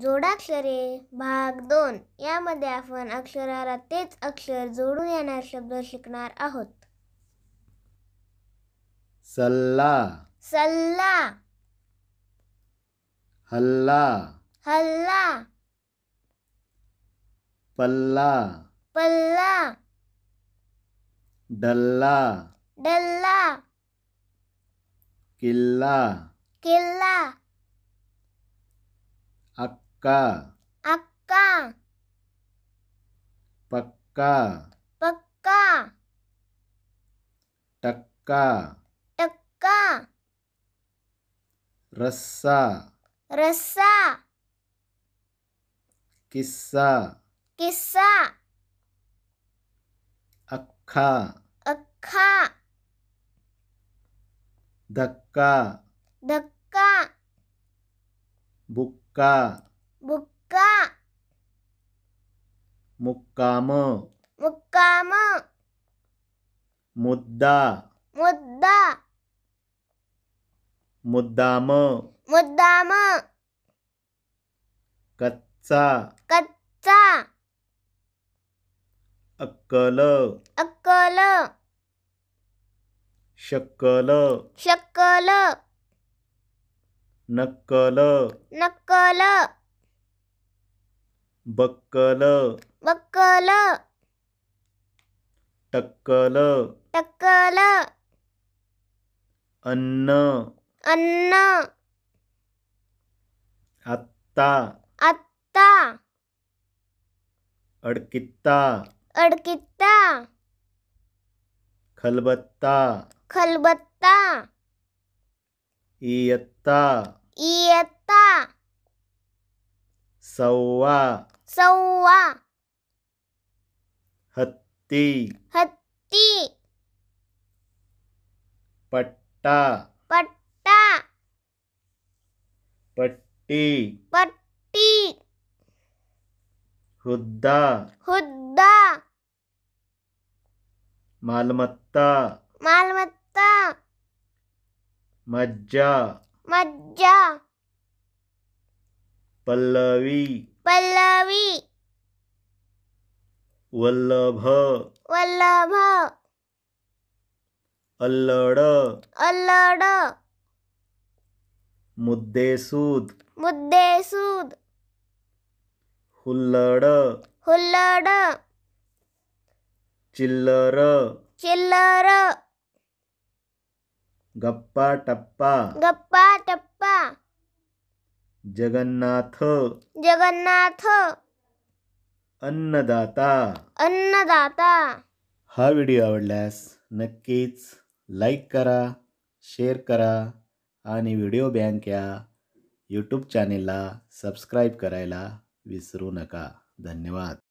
जोडाक्षरे भाग दोन यामध्ये आपण अक्षराला तेच अक्षर जोडून येणार शब्द शिकणार आहोत सल्ला सल्ला हल्ला हल्ला पल्ला पल्ला डल्ला डल्ला किल्ला किल्ला अक्का अक्का पक्का पक्का टक्का टक्का रस्सा रस्सा किस्सा किस्सा अक्खा अक्खा धक्का धक्का बुक्का बुक्का मुक्काम मुक्काम मुद्दा मुद्दा मुद्दाम मुद्दाम कच्चा कच्चा अक्कल अक्कल शक्कल शक्कल नक्कल नक्कल बक्कल बक्कल टक्कल टक्कल अन्न अन्न अत्ता अत्ता अड़कित्ता अड़कित्ता खलबत्ता खलबत्ता ఈయత్తా ఈయత్తా సవ్వా సవ్వా హత్తి హత్తి పట్టా పట్టా పట్టి పట్టి हुद्दा हुद्दा मालमत्ता मज्जा मज्जा पल्लवी पल्लवी वल्लभ वल्लभ अल्लड़ अल्लड़ मुद्देसूद मुद्देसूद हुल्लड़ हुल्लड़ चिल्लर चिल्लर गप्पा टप्पा गप्पा टप्पा जगन्नाथ जगन्नाथ अन्नदाता अन्नदाता हा व्हिडिओ आवडल्यास नक्कीच लाईक करा शेअर करा आणि व्हिडिओ बँक या यूट्यूब चॅनेलला सबस्क्राईब करायला विसरू नका धन्यवाद